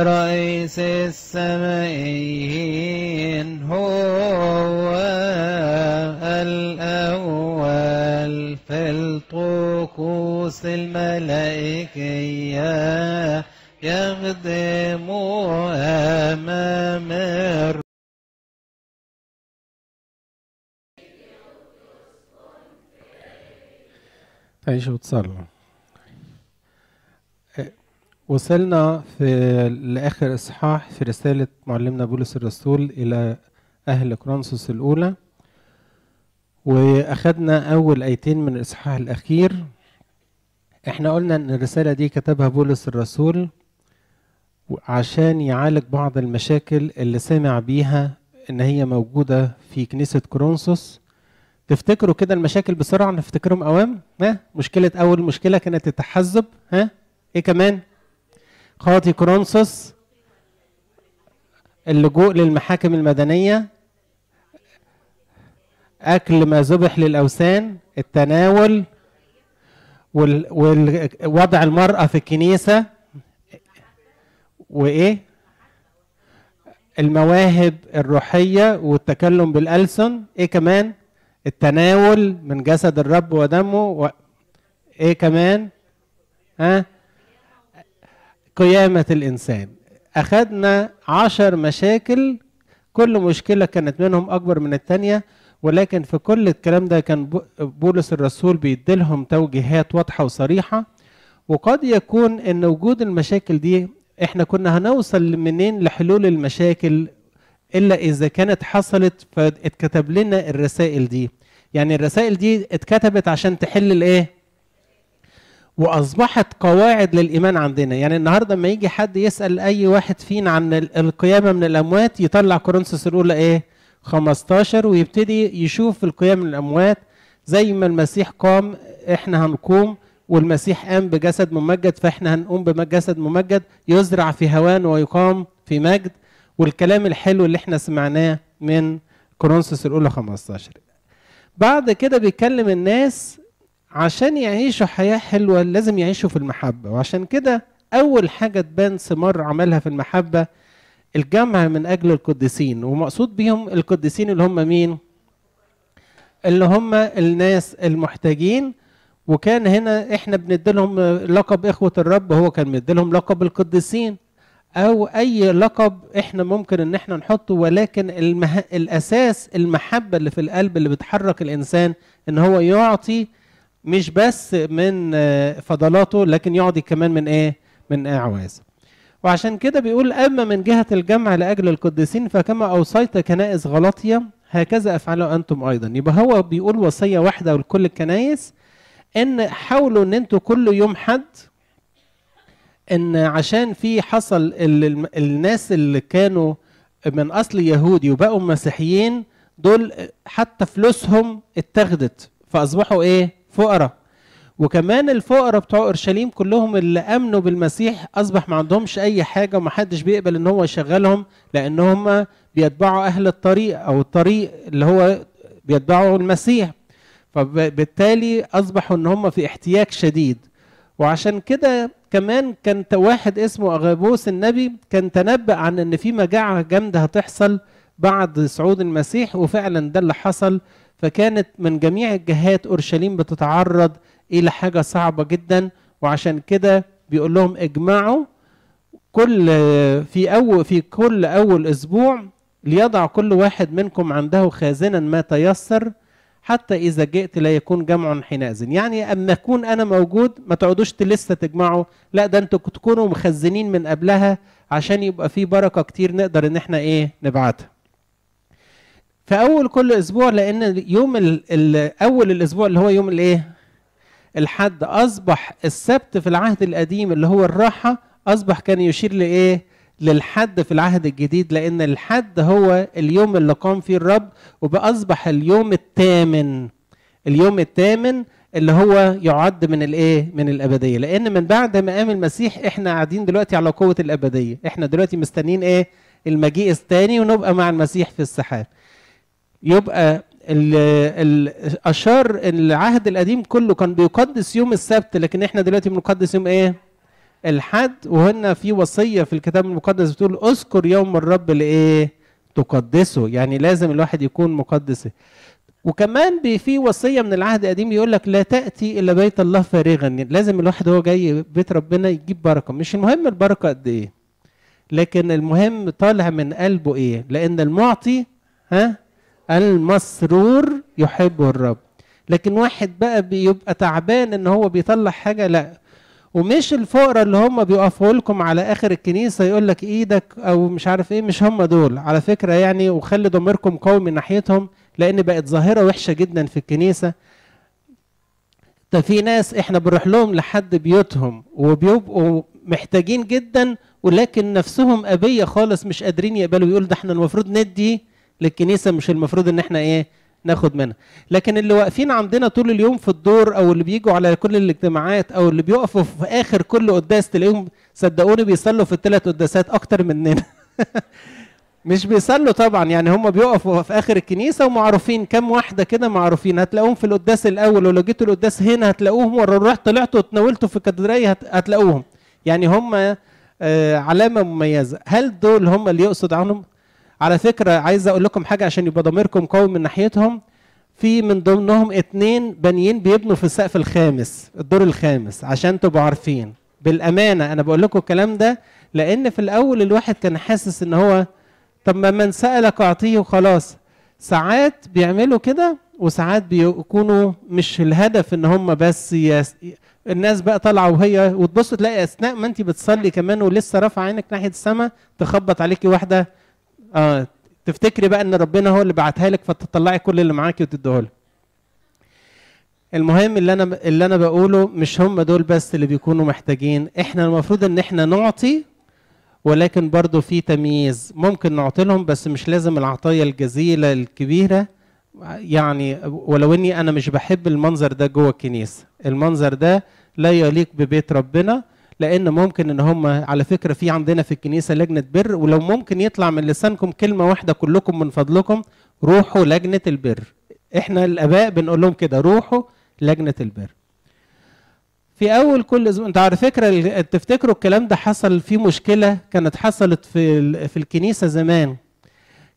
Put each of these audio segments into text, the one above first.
رئيس السمعيين هو الأول في الطقوس الملائكية يخدم أمام الرسول تعيشوا وتصلوا وصلنا في لآخر إصحاح في رسالة معلمنا بولس الرسول إلى أهل كرونسوس الأولى وأخدنا أول آيتين من الإصحاح الأخير إحنا قلنا إن الرسالة دي كتبها بولس الرسول عشان يعالج بعض المشاكل اللي سمع بيها إن هي موجودة في كنيسة كرونسوس تفتكروا كده المشاكل بسرعة نفتكرهم أوام ها مشكلة أول مشكلة كانت التحزب ها إيه كمان قاضي كرونسوس اللجوء للمحاكم المدنية أكل ما ذبح للأوثان التناول ووضع المرأة في الكنيسة وإيه المواهب الروحية والتكلم بالألسن إيه كمان التناول من جسد الرب ودمه و... إيه كمان ها قيامة الإنسان أخذنا عشر مشاكل كل مشكلة كانت منهم أكبر من الثانية ولكن في كل الكلام ده كان بولس الرسول بيديلهم توجيهات واضحة وصريحة وقد يكون أن وجود المشاكل دي احنا كنا هنوصل منين لحلول المشاكل إلا إذا كانت حصلت فاتكتب لنا الرسائل دي يعني الرسائل دي اتكتبت عشان تحل الإيه؟ واصبحت قواعد للايمان عندنا يعني النهارده لما يجي حد يسال اي واحد فينا عن القيامه من الاموات يطلع كورنثوس الاولى ايه 15 ويبتدي يشوف القيامه من الاموات زي ما المسيح قام احنا هنقوم والمسيح قام بجسد ممجد فاحنا هنقوم بجسد ممجد يزرع في هوان ويقام في مجد والكلام الحلو اللي احنا سمعناه من كورنثوس الاولى 15 بعد كده بيكلم الناس عشان يعيشوا حياة حلوة لازم يعيشوا في المحبة وعشان كده أول حاجة تبان سمار عملها في المحبة الجمع من أجل القديسين ومقصود بيهم القديسين اللي هم مين؟ اللي هم الناس المحتاجين وكان هنا احنا بنديلهم لقب إخوة الرب هو كان مديلهم لقب القديسين أو أي لقب احنا ممكن إن احنا نحطه ولكن المه... الأساس المحبة اللي في القلب اللي بتحرك الإنسان إن هو يعطي مش بس من آه، فضلاته لكن يقعد كمان من ايه من اعواز وعشان كده بيقول اما من جهه الجمع لاجل القديسين فكما اوصيت كنائس غلطيه هكذا افعلوا انتم ايضا يبقى هو بيقول وصيه واحده لكل الكنائس ان حاولوا ان انتوا كل يوم حد ان عشان في حصل الناس اللي كانوا من اصل يهودي وبقوا مسيحيين دول حتى فلوسهم اتخذت فاصبحوا ايه فقراء وكمان الفقراء بتوع اورشليم كلهم اللي امنوا بالمسيح اصبح ما عندهمش اي حاجه ومحدش بيقبل ان هو يشغلهم لان هم بيتبعوا اهل الطريق او الطريق اللي هو بيتبعوا المسيح فبالتالي اصبحوا ان هم في احتياج شديد وعشان كده كمان كان واحد اسمه اغابوس النبي كان تنبأ عن ان في مجاعه جامده هتحصل بعد صعود المسيح وفعلا ده اللي حصل فكانت من جميع الجهات اورشليم بتتعرض الى حاجه صعبه جدا وعشان كده بيقول لهم اجمعوا كل في اول في كل اول اسبوع ليضع كل واحد منكم عنده خازنا ما تيسر حتى إذا جئت لا يكون جمع حينئذ يعني أما أكون أنا موجود ما تقعدوش لسه تجمعوا لا ده أنتوا تكونوا مخزنين من قبلها عشان يبقى في بركة كتير نقدر إن إحنا إيه نبعتها في اول كل اسبوع لان يوم ال اول الاسبوع اللي هو يوم الايه الحد اصبح السبت في العهد القديم اللي هو الراحه اصبح كان يشير لايه للحد في العهد الجديد لان الحد هو اليوم اللي قام فيه الرب وباصبح اليوم الثامن اليوم الثامن اللي هو يعد من الايه من الابديه لان من بعد ما قام المسيح احنا قاعدين دلوقتي على قوه الابديه احنا دلوقتي مستنيين ايه المجيء الثاني ونبقى مع المسيح في السحاب يبقى ال ال اشار العهد القديم كله كان بيقدس يوم السبت لكن احنا دلوقتي بنقدس يوم ايه الحد وهنا في وصيه في الكتاب المقدس بتقول اذكر يوم الرب لايه تقدسه يعني لازم الواحد يكون مقدس وكمان في وصيه من العهد القديم يقول لك لا تاتي الا بيت الله فارغا لازم الواحد هو جاي بيت ربنا يجيب بركه مش المهم البركه قد ايه لكن المهم طالع من قلبه ايه لان المعطي ها المسرور يحب الرب لكن واحد بقى بيبقى تعبان ان هو بيطلع حاجه لا ومش الفقراء اللي هم بيقفوا لكم على اخر الكنيسه يقول لك ايدك او مش عارف ايه مش هم دول على فكره يعني وخلي ضميركم قوي من ناحيتهم لان بقت ظاهره وحشه جدا في الكنيسه ده في ناس احنا بنروح لهم لحد بيوتهم وبيبقوا محتاجين جدا ولكن نفسهم ابيه خالص مش قادرين يقبلوا يقول ده احنا المفروض ندي للكنيسه مش المفروض ان احنا ايه ناخد منها لكن اللي واقفين عندنا طول اليوم في الدور او اللي بيجوا على كل الاجتماعات او اللي بيقفوا في اخر كل قداس تلاقيهم صدقوني بيصلوا في الثلاث قداسات اكتر مننا مش بيصلوا طبعا يعني هم بيقفوا في اخر الكنيسه ومعروفين كام واحده كده معروفين هتلاقوهم في القداس الاول ولو جيتوا القداس هنا هتلاقوهم ولو رحت طلعتوا وتناولتوا في كاتدرائي هتلاقوهم يعني هم آه، علامه مميزه هل دول هم اللي يقصد عنهم على فكره عايز اقول لكم حاجه عشان يبقى ضميركم قوي من ناحيتهم في من ضمنهم اتنين بنيين بيبنوا في السقف الخامس الدور الخامس عشان تبقوا عارفين بالامانه انا بقول لكم الكلام ده لان في الاول الواحد كان حاسس ان هو طب ما من سالك اعطيه وخلاص ساعات بيعملوا كده وساعات بيكونوا مش الهدف ان هم بس يس... الناس بقى طالعه وهي وتبص تلاقي اثناء ما انت بتصلي كمان ولسه رافعه عينك ناحيه السماء تخبط عليكي واحده اه تفتكري بقى ان ربنا هو اللي بعتها لك فتطلعي كل اللي معاكي وتديه المهم اللي انا اللي انا بقوله مش هم دول بس اللي بيكونوا محتاجين احنا المفروض ان احنا نعطي ولكن برضه في تمييز ممكن نعطي لهم بس مش لازم العطايه الجزيله الكبيره يعني ولو اني انا مش بحب المنظر ده جوه الكنيسه المنظر ده لا يليق ببيت ربنا لان ممكن ان هم على فكره في عندنا في الكنيسه لجنه بر ولو ممكن يطلع من لسانكم كلمه واحده كلكم من فضلكم روحوا لجنه البر احنا الاباء بنقول لهم كده روحوا لجنه البر في اول كل اسبوع انت على فكره تفتكروا الكلام ده حصل في مشكله كانت حصلت في في الكنيسه زمان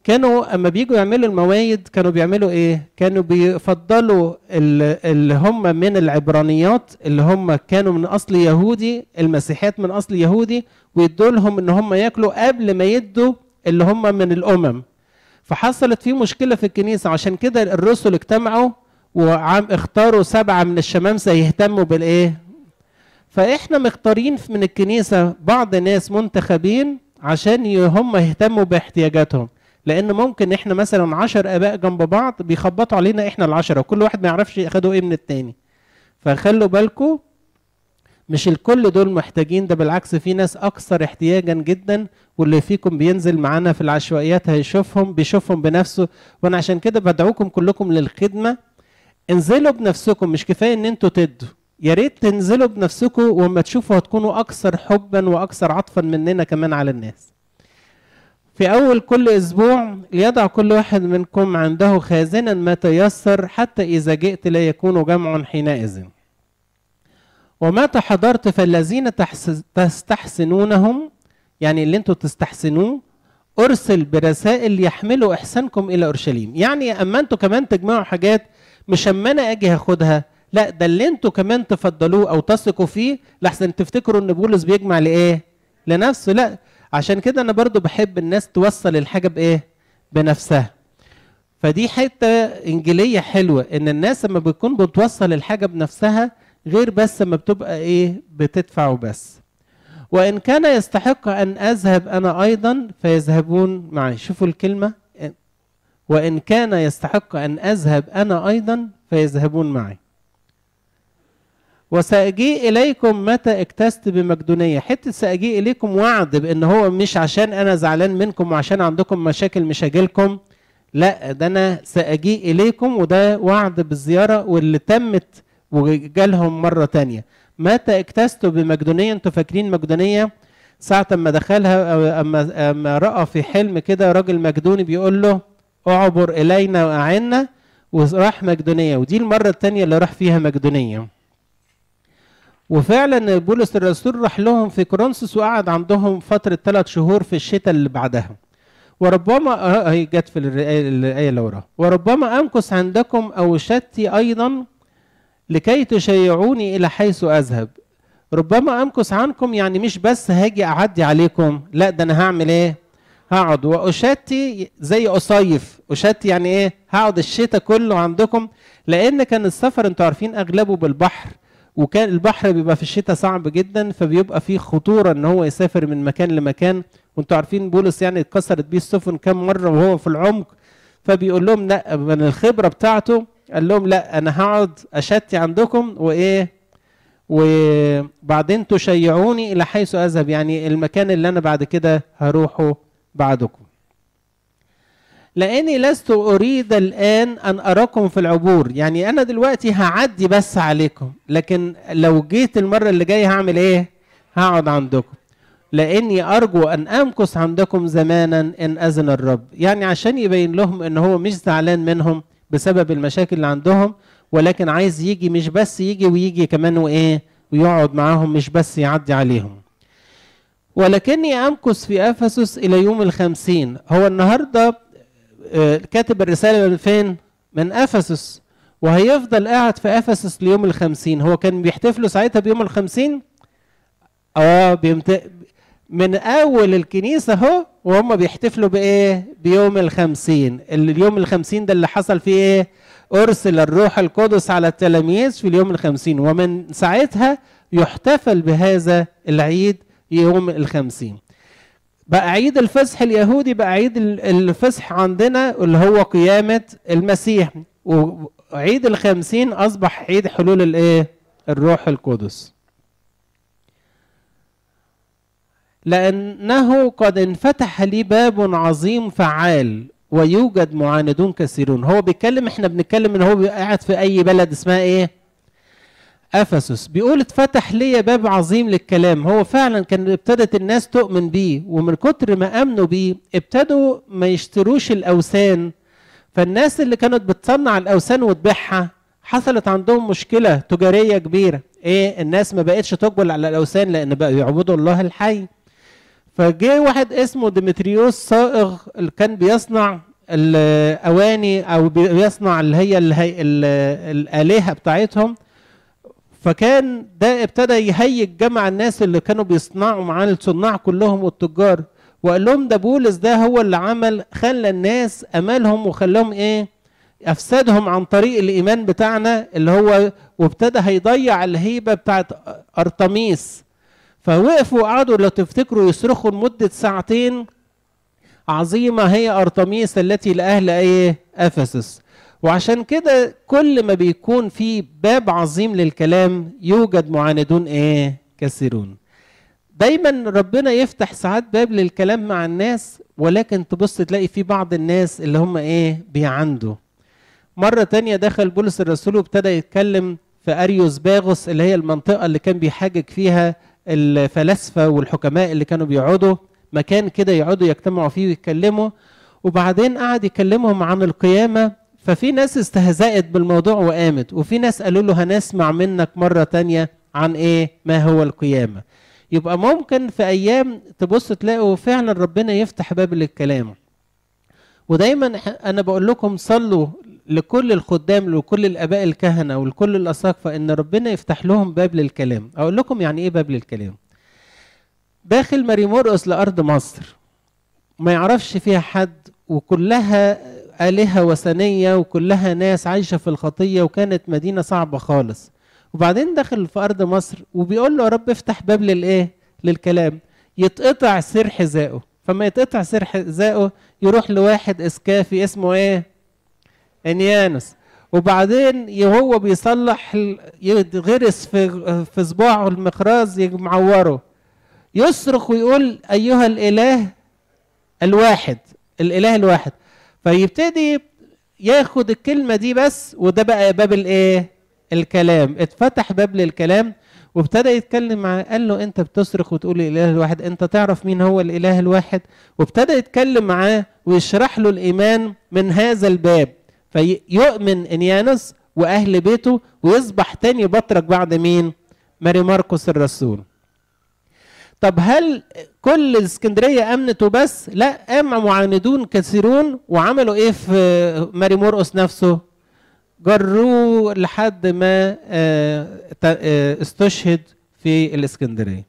كانوا اما بيجوا يعملوا الموايد كانوا بيعملوا ايه كانوا بيفضلوا اللي هم من العبرانيات اللي هم كانوا من اصل يهودي المسيحيات من اصل يهودي ويدوا لهم ان هم ياكلوا قبل ما يدوا اللي هم من الامم فحصلت في مشكله في الكنيسه عشان كده الرسل اجتمعوا وعم اختاروا سبعه من الشمامسه يهتموا بالايه فاحنا مختارين من الكنيسه بعض ناس منتخبين عشان هم يهتموا باحتياجاتهم لان ممكن احنا مثلا 10 اباء جنب بعض بيخبطوا علينا احنا العشرة وكل واحد ما يعرفش اخدوا ايه من التاني فخلوا بالكم مش الكل دول محتاجين ده بالعكس في ناس اكثر احتياجا جدا واللي فيكم بينزل معانا في العشوائيات هيشوفهم بيشوفهم بنفسه وانا عشان كده بدعوكم كلكم للخدمه انزلوا بنفسكم مش كفايه ان انتوا تدوا يا ريت تنزلوا بنفسكم وما تشوفوا هتكونوا اكثر حبا واكثر عطفا مننا كمان على الناس في أول كل أسبوع ليضع كل واحد منكم عنده خازنا ما تيسر حتى إذا جئت لا يكون جمع حينئذ ومتى حضرت فالذين تستحسنونهم يعني اللي انتوا تستحسنوه أرسل برسائل يحملوا إحسانكم إلى أورشليم يعني أما انتوا كمان تجمعوا حاجات مش أما أنا أجي هاخدها لا ده اللي انتوا كمان تفضلوه أو تثقوا فيه لحسن تفتكروا إن بولس بيجمع لإيه؟ لنفسه لا عشان كده انا برضو بحب الناس توصل الحاجه بايه بنفسها فدي حته انجيليه حلوه ان الناس لما بتكون بتوصل الحاجه بنفسها غير بس لما بتبقى ايه بتدفع وبس وان كان يستحق ان اذهب انا ايضا فيذهبون معي شوفوا الكلمه وان كان يستحق ان اذهب انا ايضا فيذهبون معي وساجيء اليكم متى اكتست بمقدونيه حته ساجيء اليكم وعد بان هو مش عشان انا زعلان منكم وعشان عندكم مشاكل مش هاجيلكم لا ده انا ساجيء اليكم وده وعد بالزياره واللي تمت وجالهم مره تانية متى اكتستوا بمقدونيه انتوا فاكرين مقدونيه ساعة ما دخلها أما, أما رأى في حلم كده راجل مجدوني بيقول له اعبر إلينا وأعنا وراح مقدونية ودي المرة التانية اللي راح فيها مقدونية وفعلا بولس الرسول راح لهم في كورنثوس وقعد عندهم فتره ثلاث شهور في الشتاء اللي بعدها وربما آه، آه، هي جت في آه، الايه اللي وراها وربما امكث عندكم او شتي ايضا لكي تشيعوني الى حيث اذهب ربما امكث عنكم يعني مش بس هاجي اعدي عليكم لا ده انا هعمل ايه هقعد واشتي زي اصيف اشتي يعني ايه هقعد الشتاء كله عندكم لان كان السفر انتوا عارفين اغلبه بالبحر وكان البحر بيبقى في الشتاء صعب جدا فبيبقى فيه خطوره ان هو يسافر من مكان لمكان وانتوا عارفين بولس يعني اتكسرت بيه السفن كام مره وهو في العمق فبيقول لهم لا من الخبره بتاعته قال لهم لا انا هقعد اشتي عندكم وايه وبعدين تشيعوني الى حيث اذهب يعني المكان اللي انا بعد كده هروحه بعدكم لأني لست أريد الآن أن أراكم في العبور يعني أنا دلوقتي هعدي بس عليكم لكن لو جيت المرة اللي جاية هعمل إيه هقعد عندكم لاني ارجو ان امكث عندكم زمانا ان اذن الرب يعني عشان يبين لهم ان هو مش زعلان منهم بسبب المشاكل اللي عندهم ولكن عايز يجي مش بس يجي ويجي كمان وايه ويقعد معاهم مش بس يعدي عليهم ولكني امكث في افسس الى يوم الخمسين هو النهارده آه، كاتب الرسالة من فين؟ من أفسس وهيفضل قاعد في أفسس ليوم الخمسين هو كان بيحتفلوا ساعتها بيوم الخمسين اه بيمت... من أول الكنيسة أهو وهم بيحتفلوا بإيه؟ بيوم الخمسين اليوم الخمسين ده اللي حصل فيه إيه؟ أرسل الروح القدس على التلاميذ في اليوم الخمسين ومن ساعتها يحتفل بهذا العيد يوم الخمسين بقى عيد الفصح اليهودي بقى عيد الفصح عندنا اللي هو قيامة المسيح وعيد الخمسين أصبح عيد حلول الإيه؟ الروح القدس لأنه قد انفتح لي باب عظيم فعال ويوجد معاندون كثيرون هو بيتكلم احنا بنتكلم ان هو قاعد في اي بلد اسمها ايه افسس بيقول اتفتح لي باب عظيم للكلام هو فعلا كان ابتدت الناس تؤمن بيه ومن كتر ما امنوا بيه ابتدوا ما يشتروش الاوثان فالناس اللي كانت بتصنع الاوثان وتبيعها حصلت عندهم مشكله تجاريه كبيره ايه الناس ما بقتش تقبل على الاوثان لان بقوا يعبدوا الله الحي فجاء واحد اسمه ديمتريوس صائغ اللي كان بيصنع الاواني او بيصنع اللي هي الالهه بتاعتهم فكان ده ابتدى يهيج جمع الناس اللي كانوا بيصنعوا معاه الصناع كلهم والتجار وقال لهم ده بولس ده هو اللي عمل خلى الناس امالهم وخلاهم ايه افسدهم عن طريق الايمان بتاعنا اللي هو وابتدى هيضيع الهيبه بتاعت ارتميس فوقفوا وقعدوا لو تفتكروا يصرخوا لمده ساعتين عظيمه هي ارتميس التي لاهل ايه افسس وعشان كده كل ما بيكون في باب عظيم للكلام يوجد معاندون ايه كثيرون دايما ربنا يفتح ساعات باب للكلام مع الناس ولكن تبص تلاقي في بعض الناس اللي هم ايه بيعندوا مرة تانية دخل بولس الرسول وابتدى يتكلم في أريوس باغوس اللي هي المنطقة اللي كان بيحاجج فيها الفلاسفة والحكماء اللي كانوا بيقعدوا مكان كده يقعدوا يجتمعوا فيه ويتكلموا وبعدين قعد يكلمهم عن القيامة ففي ناس استهزأت بالموضوع وقامت وفي ناس قالوا له هنسمع منك مرة تانية عن ايه ما هو القيامة يبقى ممكن في ايام تبص تلاقوا فعلا ربنا يفتح باب للكلام ودايما انا بقول لكم صلوا لكل الخدام لكل الاباء الكهنه ولكل الاساقفه ان ربنا يفتح لهم باب للكلام اقول لكم يعني ايه باب للكلام داخل مريم مرقص لارض مصر ما يعرفش فيها حد وكلها آلهة وثنية وكلها ناس عايشة في الخطية وكانت مدينة صعبة خالص وبعدين دخل في أرض مصر وبيقول له يا رب افتح باب للإيه؟ للكلام يتقطع سر حذائه فما يتقطع سر حذائه يروح لواحد إسكافي اسمه إيه؟ انيانوس وبعدين هو بيصلح يتغرس في في صباعه المقراز يمعوره يصرخ ويقول ايها الاله الواحد الاله الواحد فيبتدي ياخد الكلمة دي بس وده بقى باب الايه؟ الكلام اتفتح باب للكلام وابتدى يتكلم معاه قال له انت بتصرخ وتقول الاله الواحد انت تعرف مين هو الاله الواحد وابتدى يتكلم معاه ويشرح له الايمان من هذا الباب فيؤمن انيانوس واهل بيته ويصبح تاني بطرك بعد مين؟ ماري ماركوس الرسول طب هل كل الاسكندريه امنت وبس؟ لا قام معاندون كثيرون وعملوا ايه في ماري مرقس نفسه؟ جروه لحد ما آه، آه، استشهد في الاسكندريه.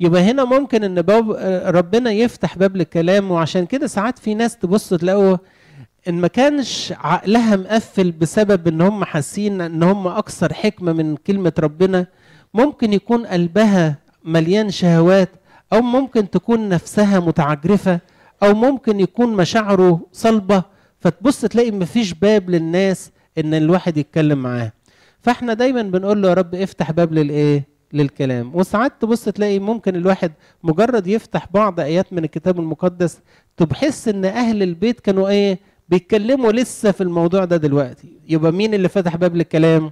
يبقى هنا ممكن ان باب آه، ربنا يفتح باب للكلام وعشان كده ساعات في ناس تبص تلاقوا ان ما كانش عقلها مقفل بسبب ان هم حاسين ان هم اكثر حكمه من كلمه ربنا ممكن يكون قلبها مليان شهوات او ممكن تكون نفسها متعجرفه او ممكن يكون مشاعره صلبه فتبص تلاقي مفيش باب للناس ان الواحد يتكلم معاه فاحنا دايما بنقول له يا رب افتح باب للايه للكلام وساعات تبص تلاقي ممكن الواحد مجرد يفتح بعض ايات من الكتاب المقدس تبحس ان اهل البيت كانوا ايه بيتكلموا لسه في الموضوع ده دلوقتي يبقى مين اللي فتح باب للكلام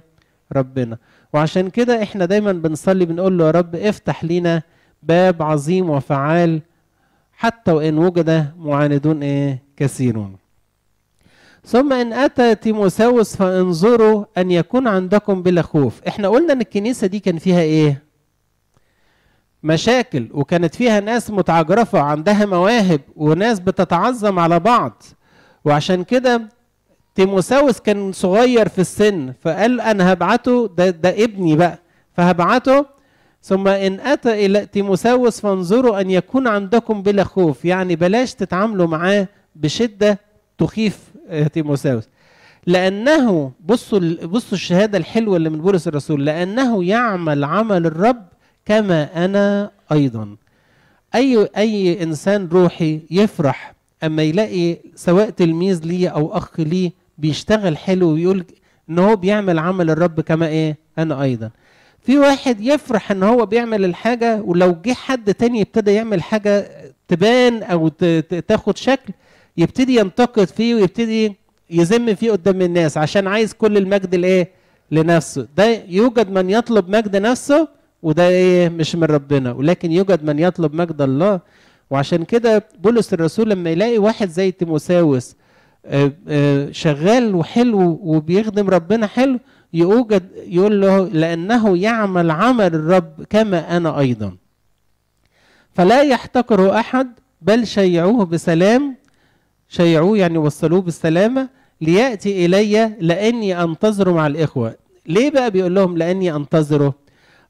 ربنا وعشان كده احنا دايما بنصلي بنقول له يا رب افتح لينا باب عظيم وفعال حتى وان وجد معاندون ايه كثيرون ثم ان اتى تيموساوس فانظروا ان يكون عندكم بلا خوف احنا قلنا ان الكنيسه دي كان فيها ايه مشاكل وكانت فيها ناس متعجرفه عندها مواهب وناس بتتعظم على بعض وعشان كده تيموساوس كان صغير في السن فقال انا هبعته ده, ده ابني بقى فهبعته ثم ان اتى الى تيموساوس فانظروا ان يكون عندكم بلا خوف يعني بلاش تتعاملوا معاه بشده تخيف آه، تيموساوس لانه بصوا بصوا الشهاده الحلوه اللي من بولس الرسول لانه يعمل عمل الرب كما انا ايضا اي اي انسان روحي يفرح اما يلاقي سواء تلميذ ليه او اخ ليه بيشتغل حلو ويقول ان هو بيعمل عمل الرب كما ايه انا ايضا في واحد يفرح ان هو بيعمل الحاجه ولو جه حد تاني ابتدى يعمل حاجه تبان او تاخد شكل يبتدي ينتقد فيه ويبتدي يذم فيه قدام الناس عشان عايز كل المجد لايه لنفسه ده يوجد من يطلب مجد نفسه وده ايه مش من ربنا ولكن يوجد من يطلب مجد الله وعشان كده بولس الرسول لما يلاقي واحد زي تيموساوس آه، آه، شغال وحلو وبيخدم ربنا حلو يوجد يقول له لأنه يعمل عمل الرب كما أنا أيضا فلا يحتقره أحد بل شيعوه بسلام شيعوه يعني وصلوه بالسلامة ليأتي إلي لأني أنتظره مع الإخوة ليه بقى بيقول لهم لأني أنتظره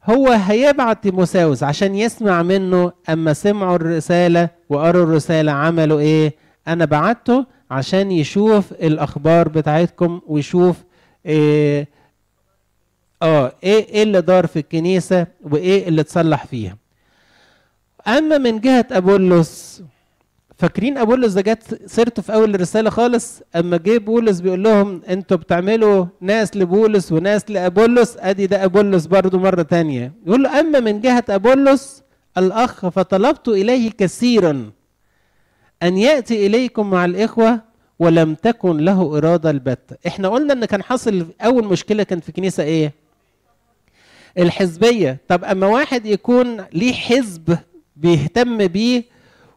هو هيبعت تيموساوس عشان يسمع منه أما سمعوا الرسالة وقروا الرسالة عملوا إيه أنا بعته عشان يشوف الاخبار بتاعتكم ويشوف إيه اه إيه،, ايه اللي دار في الكنيسه وايه اللي اتصلح فيها اما من جهه ابولس فاكرين ابولس ده جت سيرته في اول الرساله خالص اما جه بولس بيقول لهم انتوا بتعملوا ناس لبولس وناس لابولس ادي ده ابولس برضو مره تانية يقول له اما من جهه ابولس الاخ فطلبت اليه كثيرا أن يأتي إليكم مع الإخوة ولم تكن له إرادة البتة إحنا قلنا أن كان حصل أول مشكلة كانت في كنيسة إيه الحزبية طب أما واحد يكون ليه حزب بيهتم بيه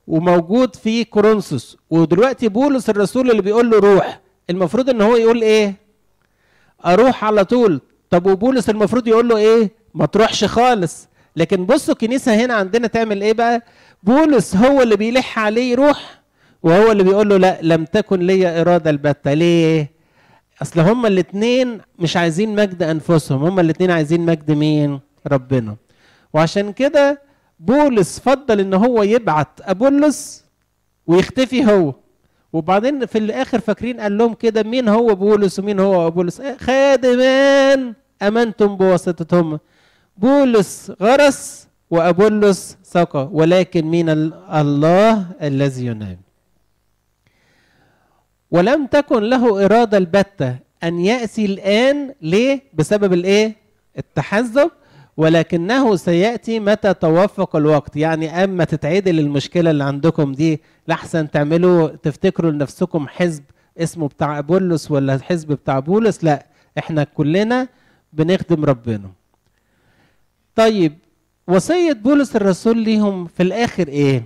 وموجود في كورنثوس ودلوقتي بولس الرسول اللي بيقول له روح المفروض ان هو يقول ايه اروح على طول طب وبولس المفروض يقول له ايه ما تروحش خالص لكن بصوا الكنيسه هنا عندنا تعمل ايه بقى بولس هو اللي بيلح عليه روح وهو اللي بيقول له لا لم تكن لي إرادة البتة ليه؟ أصل هما الاتنين مش عايزين مجد أنفسهم هما الاتنين عايزين مجد مين؟ ربنا وعشان كده بولس فضل ان هو يبعت ابولس ويختفي هو وبعدين في الاخر فاكرين قال لهم كده مين هو بولس ومين هو ابولس آه، خادمان امنتم بواسطتهم بولس غرس وأبولس سقى ولكن من الله الذي ينام ولم تكن له إرادة البتة أن يأتي الآن ليه؟ بسبب الإيه؟ التحزب ولكنه سيأتي متى توفق الوقت يعني أما تتعدل المشكلة اللي عندكم دي لحسن تعملوا تفتكروا لنفسكم حزب اسمه بتاع بولس ولا حزب بتاع بولس لا احنا كلنا بنخدم ربنا طيب وصية بولس الرسول ليهم في الآخر إيه؟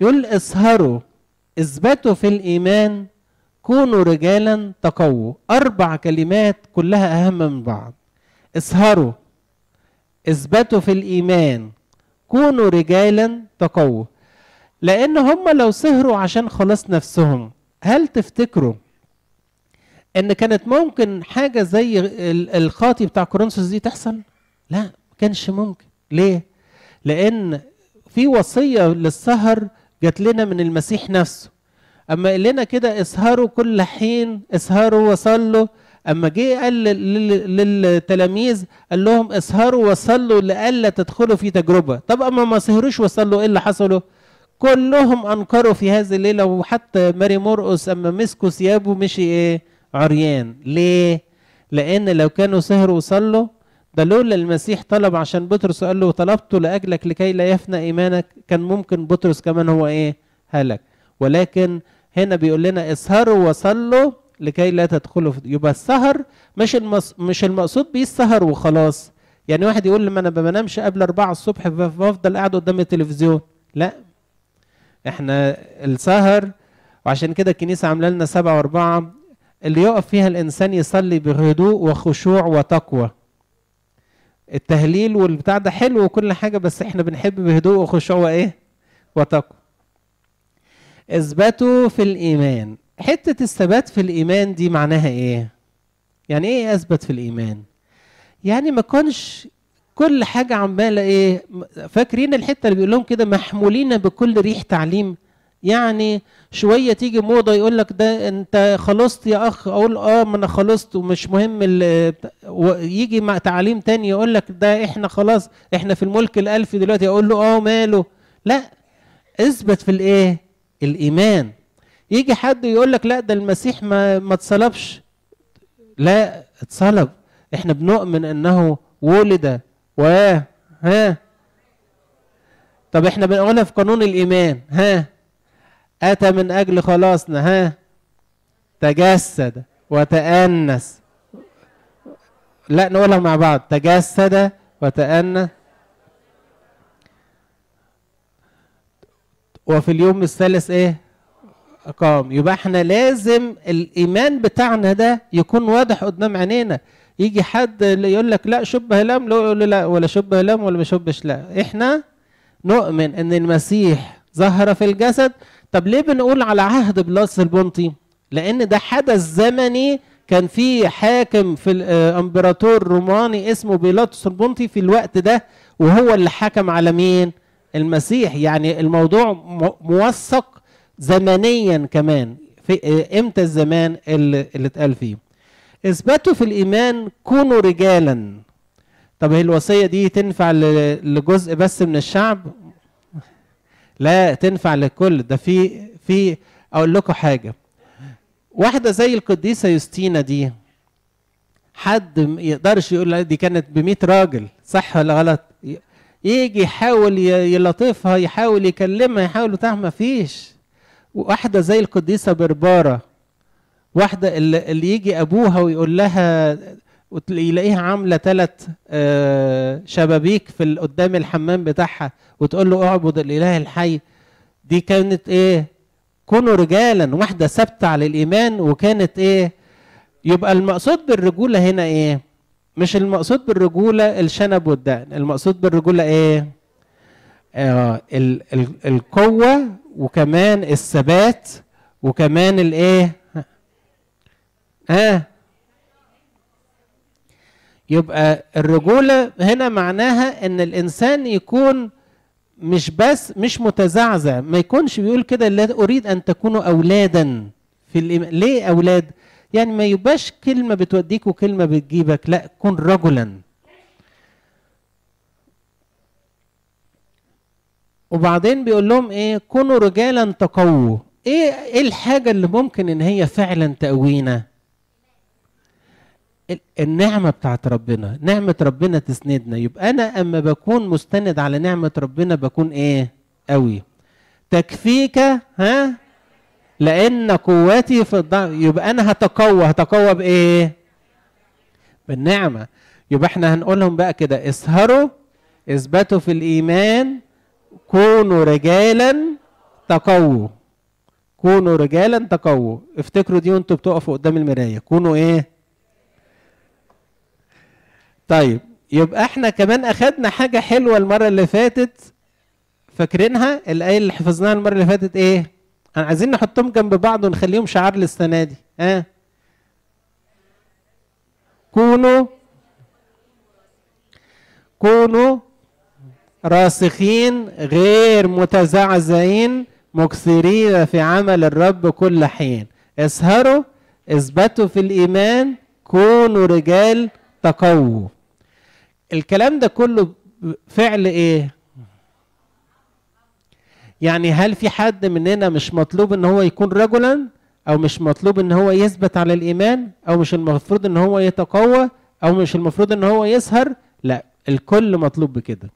يقول اسهروا اثبتوا في الإيمان كونوا رجالا تقووا أربع كلمات كلها أهم من بعض اسهروا اثبتوا في الإيمان كونوا رجالا تقووا لأن هم لو سهروا عشان خلاص نفسهم هل تفتكروا ان كانت ممكن حاجه زي الخاطي بتاع كورنثوس دي تحصل لا ما كانش ممكن ليه لأن في وصية للسهر جات لنا من المسيح نفسه أما قال لنا كده اسهروا كل حين اسهروا وصلوا أما جه قال للتلاميذ قال لهم اسهروا وصلوا لالا تدخلوا في تجربة طب أما ما سهروش وصلوا إيه اللي حصلوا؟ كلهم أنكروا في هذه الليلة وحتى ماري مرقس أما مسكوا ثيابه مشي إيه؟ عريان ليه؟ لأن لو كانوا سهروا وصلوا ده لولا المسيح طلب عشان بطرس قال له طلبته لاجلك لكي لا يفنى ايمانك كان ممكن بطرس كمان هو ايه هلك ولكن هنا بيقول لنا اسهروا وصلوا لكي لا تدخلوا في يبقى السهر مش المص... مش المقصود بيه السهر وخلاص يعني واحد يقول لي ما انا ما بنامش قبل 4 الصبح بفضل قاعد قدام التلفزيون لا احنا السهر وعشان كده الكنيسه عامله لنا سبعة واربعة اللي يقف فيها الانسان يصلي بهدوء وخشوع وتقوى التهليل والبتاع ده حلو وكل حاجه بس احنا بنحب بهدوء وخشوع وايه وتقوى اثبتوا في الايمان حته الثبات في الايمان دي معناها ايه يعني ايه اثبت في الايمان يعني ما كنش كل حاجه عماله ايه فاكرين الحته اللي بيقول لهم كده محمولين بكل ريح تعليم يعني شويه تيجي موضه يقول لك ده انت خلصت يا اخ اقول اه ما انا خلصت ومش مهم يجي مع تعليم تاني يقول لك ده احنا خلاص احنا في الملك الالفي دلوقتي اقول له اه ماله لا اثبت في الايه الايمان يجي حد يقول لك لا ده المسيح ما ما اتصلبش لا اتصلب احنا بنؤمن انه ولد و ها طب احنا بنقولها في قانون الايمان ها أتى من أجل خلاصنا ها تجسد وتأنس لا نقولها مع بعض تجسد وتأنس وفي اليوم الثالث ايه قام يبقى احنا لازم الايمان بتاعنا ده يكون واضح قدام عينينا يجي حد يقول لك لا شبه لام لا لا ولا شبه لام ولا ما شبش لا احنا نؤمن ان المسيح ظهر في الجسد طب ليه بنقول على عهد بلاس البنطي لان ده حدث زمني كان في حاكم في الامبراطور آه، الروماني اسمه بيلاطس البنطي في الوقت ده وهو اللي حكم على مين المسيح يعني الموضوع موثق زمنيا كمان في آه، امتى الزمان اللي اتقال فيه اثبتوا في الايمان كونوا رجالا طب هي الوصيه دي تنفع لجزء بس من الشعب لا تنفع للكل ده في في اقول لكم حاجه واحده زي القديسه يوستينا دي حد ما يقدرش يقول دي كانت ب 100 راجل صح ولا غلط يجي يحاول يلطفها يحاول يكلمها يحاول بتاع ما فيش واحده زي القديسه برباره واحده اللي, اللي يجي ابوها ويقول لها وتلاقيها عامله ثلاث آه، شبابيك في قدام الحمام بتاعها وتقول له اعبد الاله الحي دي كانت ايه كونوا رجالا واحده ثابته على الايمان وكانت ايه يبقى المقصود بالرجوله هنا ايه مش المقصود بالرجوله الشنب والدقن المقصود بالرجوله ايه آه ال ال القوه وكمان الثبات وكمان الايه ها آه يبقى الرجولة هنا معناها ان الانسان يكون مش بس مش متزعزع ما يكونش بيقول كده لا اريد ان تكونوا اولادا في الإيمان ليه اولاد يعني ما يبقاش كلمة بتوديك وكلمة بتجيبك لا كن رجلا وبعدين بيقول لهم ايه كونوا رجالا تقووا ايه ايه الحاجة اللي ممكن ان هي فعلا تقوينا النعمة بتاعت ربنا نعمة ربنا تسندنا يبقى أنا أما بكون مستند على نعمة ربنا بكون إيه قوي تكفيك ها لأن قوتي في الضعف يبقى أنا هتقوى هتقوى بإيه بالنعمة يبقى احنا هنقولهم بقى كده اسهروا اثبتوا في الإيمان كونوا رجالا تقووا كونوا رجالا تقووا افتكروا دي وانتوا بتقفوا قدام المراية كونوا إيه طيب يبقى احنا كمان اخدنا حاجه حلوه المره اللي فاتت فاكرينها الايه اللي حفظناها المره اللي فاتت ايه احنا عايزين نحطهم جنب بعض ونخليهم شعار للسنه دي ها آه. كونوا كونوا راسخين غير متزعزعين مكثرين في عمل الرب كل حين اسهروا اثبتوا في الايمان كونوا رجال تقوى الكلام ده كله فعل ايه يعني هل في حد مننا مش مطلوب ان هو يكون رجلا او مش مطلوب ان هو يثبت على الايمان او مش المفروض ان هو يتقوى او مش المفروض ان هو يسهر لا الكل مطلوب بكده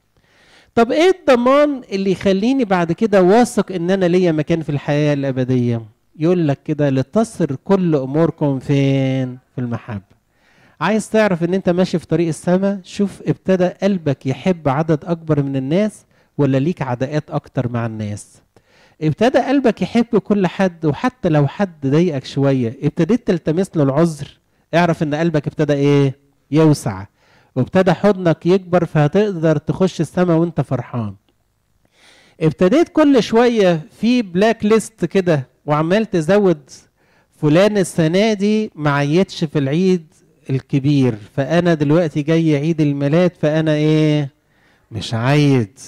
طب ايه الضمان اللي يخليني بعد كده واثق ان انا ليا مكان في الحياه الابديه يقول لك كده لتصر كل اموركم فين في المحبه عايز تعرف ان انت ماشي في طريق السماء شوف ابتدى قلبك يحب عدد اكبر من الناس ولا ليك عداءات اكتر مع الناس ابتدى قلبك يحب كل حد وحتى لو حد ضايقك شويه ابتديت تلتمس له العذر اعرف ان قلبك ابتدى ايه يوسع وابتدى حضنك يكبر فهتقدر تخش السماء وانت فرحان ابتديت كل شويه في بلاك ليست كده وعمال تزود فلان السنه دي معيتش في العيد الكبير فانا دلوقتي جاي عيد الميلاد فانا ايه مش عايد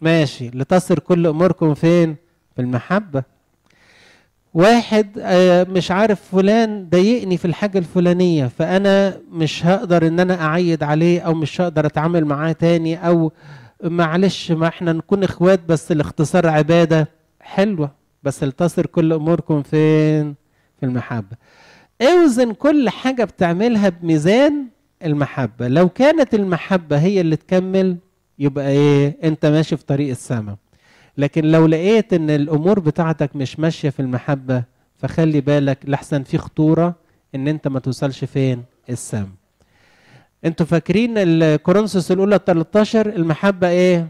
ماشي لتصر كل اموركم فين في المحبه واحد آه، مش عارف فلان ضايقني في الحاجه الفلانيه فانا مش هقدر ان انا اعيد عليه او مش هقدر اتعامل معاه تاني او معلش ما احنا نكون اخوات بس الاختصار عباده حلوه بس التصر كل اموركم فين في المحبه اوزن كل حاجة بتعملها بميزان المحبة لو كانت المحبة هي اللي تكمل يبقى ايه انت ماشي في طريق السماء لكن لو لقيت ان الامور بتاعتك مش ماشية في المحبة فخلي بالك لحسن في خطورة ان انت ما توصلش فين السماء انتوا فاكرين الكورنثوس الاولى 13 المحبة ايه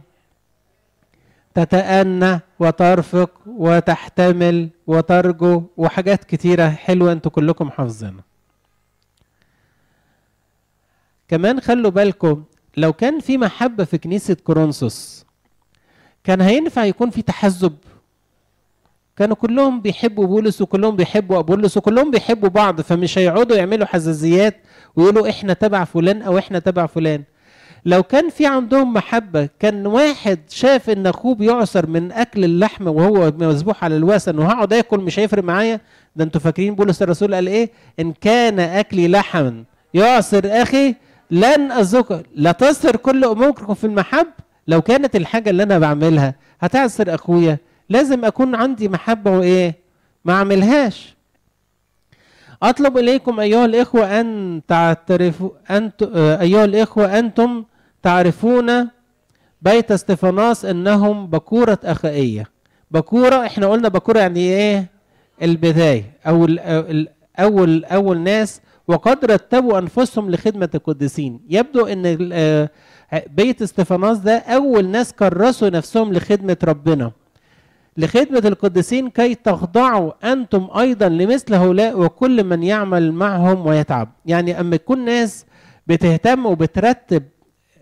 تتأنى وترفق وتحتمل وترجو وحاجات كتيرة حلوة انتوا كلكم حافظينها كمان خلوا بالكم لو كان في محبة في كنيسة كورنثوس كان هينفع يكون في تحزب كانوا كلهم بيحبوا بولس وكلهم بيحبوا أبولس وكلهم بيحبوا بعض فمش هيقعدوا يعملوا حزازيات ويقولوا احنا تبع فلان او احنا تبع فلان لو كان في عندهم محبة كان واحد شاف ان اخوه بيعصر من اكل اللحم وهو مذبوح على الوثن وهقعد اكل مش هيفرق معايا ده انتوا فاكرين بولس الرسول قال ايه ان كان اكلي لحما يعصر اخي لن اذكر لا تصر كل اموركم في المحب لو كانت الحاجة اللي انا بعملها هتعصر اخويا لازم اكون عندي محبة وايه ما اعملهاش أطلب إليكم أيها الإخوة أن تعترفوا أنت أيها الإخوة أنتم تعرفون بيت استفاناس انهم بكورة اخائية بكورة احنا قلنا بكورة يعني ايه البداية او اول اول ناس وقد رتبوا انفسهم لخدمة القديسين يبدو ان آه، بيت استفاناس ده اول ناس كرسوا نفسهم لخدمة ربنا لخدمة القديسين كي تخضعوا أنتم أيضا لمثل هؤلاء وكل من يعمل معهم ويتعب يعني أما تكون ناس بتهتم وبترتب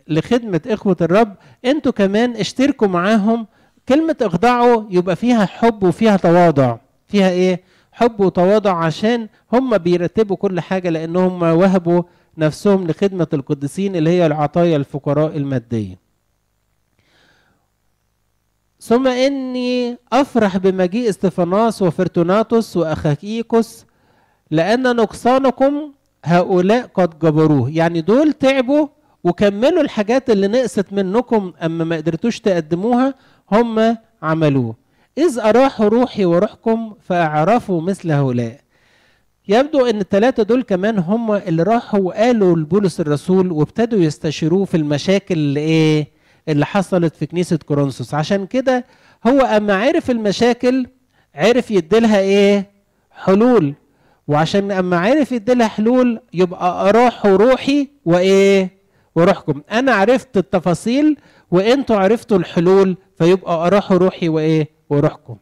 لخدمة إخوة الرب أنتوا كمان اشتركوا معاهم كلمة اخضعوا يبقى فيها حب وفيها تواضع فيها إيه؟ حب وتواضع عشان هم بيرتبوا كل حاجة لأنهم وهبوا نفسهم لخدمة القديسين اللي هي العطايا الفقراء المادية ثم إني أفرح بمجيء استفاناس وفرتوناتوس وأخاكيكوس لأن نقصانكم هؤلاء قد جبروه يعني دول تعبوا وكملوا الحاجات اللي نقصت منكم اما ما قدرتوش تقدموها هم عملوه اذ اراحوا روحي وروحكم فاعرفوا مثل هؤلاء يبدو ان الثلاثه دول كمان هم اللي راحوا وقالوا لبولس الرسول وابتدوا يستشيروه في المشاكل اللي ايه اللي حصلت في كنيسه كورنثوس عشان كده هو اما عرف المشاكل عرف يديلها ايه حلول وعشان اما عرف يديلها حلول يبقى اراح روحي وايه وروحكم انا عرفت التفاصيل وانتوا عرفتوا الحلول فيبقى اروحوا روحي وايه وروحكم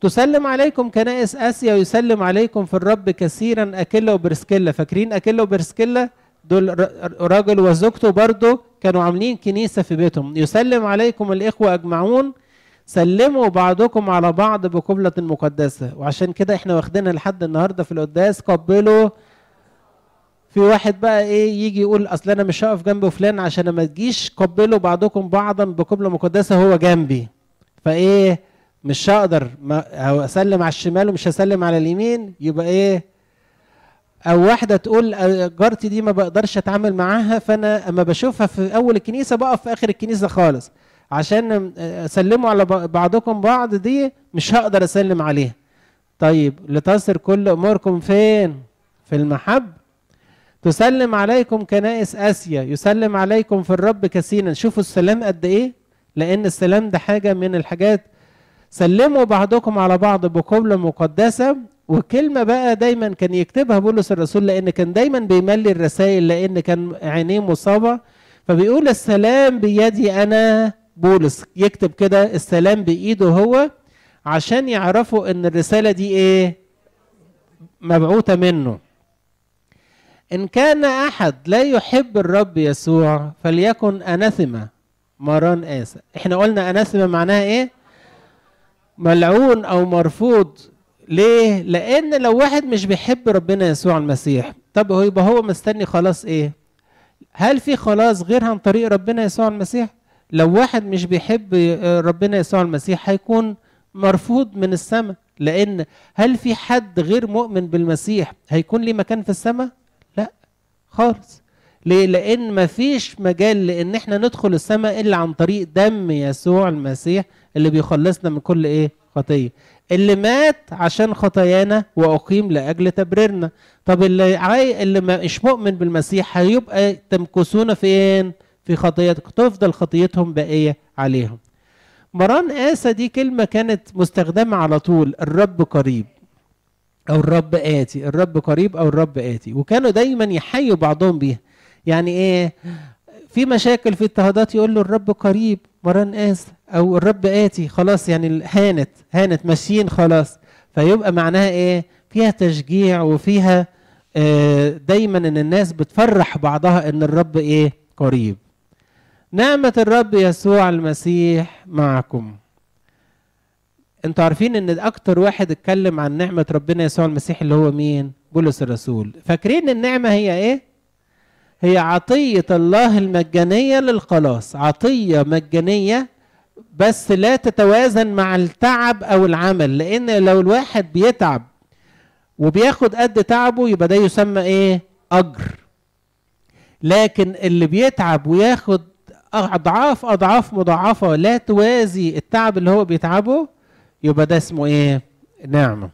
تسلم عليكم كنائس اسيا ويسلم عليكم في الرب كثيرا اكيلا وبرسكيلا فاكرين اكيلا وبرسكيلا دول راجل وزوجته برضه كانوا عاملين كنيسه في بيتهم يسلم عليكم الاخوه اجمعون سلموا بعضكم على بعض بقبلة مقدسة وعشان كده احنا واخدينها لحد النهاردة في القداس قبلوا في واحد بقى ايه يجي يقول اصل انا مش هقف جنب فلان عشان ما تجيش قبلوا بعضكم بعضا بقبله مقدسه هو جنبي فايه مش هقدر اسلم على الشمال ومش هسلم على اليمين يبقى ايه او واحده تقول جارتي دي ما بقدرش اتعامل معاها فانا اما بشوفها في اول الكنيسه بقف في اخر الكنيسه خالص عشان سلموا على بعضكم بعض دي مش هقدر اسلم عليها طيب لتصر كل اموركم فين في المحبه تسلم عليكم كنائس اسيا يسلم عليكم في الرب كثيرا شوفوا السلام قد ايه لان السلام ده حاجه من الحاجات سلموا بعضكم على بعض بقبله مقدسه وكلمة بقى دايما كان يكتبها بولس الرسول لأن كان دايما بيملي الرسائل لأن كان عينيه مصابة فبيقول السلام بيدي أنا بولس يكتب كده السلام بإيده هو عشان يعرفوا إن الرسالة دي إيه مبعوثة منه إن كان أحد لا يحب الرب يسوع فليكن أنثمة مران آسى إحنا قلنا أنثمة معناها إيه؟ ملعون أو مرفوض ليه؟ لأن لو واحد مش بيحب ربنا يسوع المسيح طب هو يبقى هو مستني خلاص إيه؟ هل في خلاص غير عن طريق ربنا يسوع المسيح؟ لو واحد مش بيحب ربنا يسوع المسيح هيكون مرفوض من السماء لأن هل في حد غير مؤمن بالمسيح هيكون ليه مكان في السماء؟ خالص ليه لان مفيش مجال لان احنا ندخل السماء الا عن طريق دم يسوع المسيح اللي بيخلصنا من كل ايه خطيه اللي مات عشان خطايانا واقيم لاجل تبريرنا طب اللي عاي... اللي مش مؤمن بالمسيح هيبقى تمكسونا فين في خطيتك تفضل خطيتهم باقيه عليهم مران آسى دي كلمة كانت مستخدمة على طول الرب قريب أو الرب آتي الرب قريب أو الرب آتي وكانوا دايما يحيوا بعضهم بيها يعني إيه في مشاكل في اضطهادات يقول له الرب قريب مران آسف أو الرب آتي خلاص يعني هانت هانت ماشيين خلاص فيبقى معناها إيه فيها تشجيع وفيها آه دايما إن الناس بتفرح بعضها إن الرب إيه قريب نعمة الرب يسوع المسيح معكم انتوا عارفين ان اكتر واحد اتكلم عن نعمه ربنا يسوع المسيح اللي هو مين بولس الرسول فاكرين النعمه هي ايه هي عطيه الله المجانيه للخلاص عطيه مجانيه بس لا تتوازن مع التعب او العمل لان لو الواحد بيتعب وبياخد قد تعبه يبقى ده يسمى ايه اجر لكن اللي بيتعب وياخد اضعاف اضعاف مضاعفه لا توازي التعب اللي هو بيتعبه يبقى ده اسمه ايه نعمه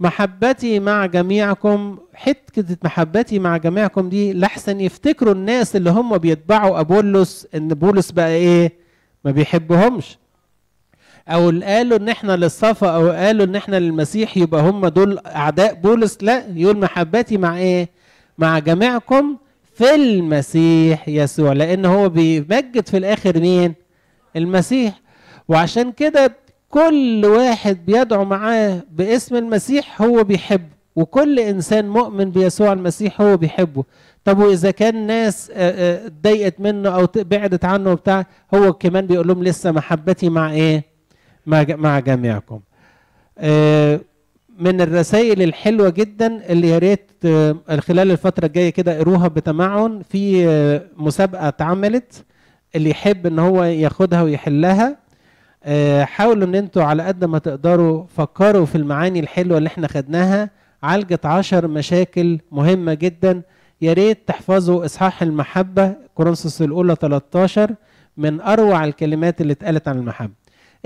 محبتي مع جميعكم حتة محبتي مع جميعكم دي لحسن يفتكروا الناس اللي هم بيتبعوا أبولس إن بولس بقى إيه؟ ما بيحبهمش. أو اللي قالوا إن إحنا للصفا أو قالوا إن إحنا للمسيح يبقى هم دول أعداء بولس، لا يقول محبتي مع إيه؟ مع جميعكم في المسيح يسوع، لأن هو بيمجد في الآخر مين؟ المسيح. وعشان كده كل واحد بيدعو معاه باسم المسيح هو بيحبه وكل انسان مؤمن بيسوع المسيح هو بيحبه طب واذا كان ناس آه، آه، اتضايقت منه او بعدت عنه وبتاع هو كمان بيقول لهم لسه محبتي مع ايه مع مع جميعكم آه، من الرسائل الحلوه جدا اللي يا ريت خلال الفتره الجايه كده اروها بتمعن في مسابقه اتعملت اللي يحب ان هو ياخدها ويحلها آه، حاولوا ان انتوا على قد ما تقدروا فكروا في المعاني الحلوه اللي احنا خدناها عالجت عشر مشاكل مهمه جدا يا ريت تحفظوا اصحاح المحبه كورنثوس الاولى 13 من اروع الكلمات اللي اتقالت عن المحبه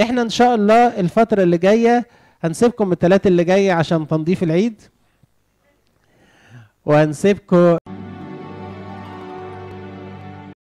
احنا ان شاء الله الفتره اللي جايه هنسيبكم الثلاث اللي جايه عشان تنظيف العيد وهنسيبكم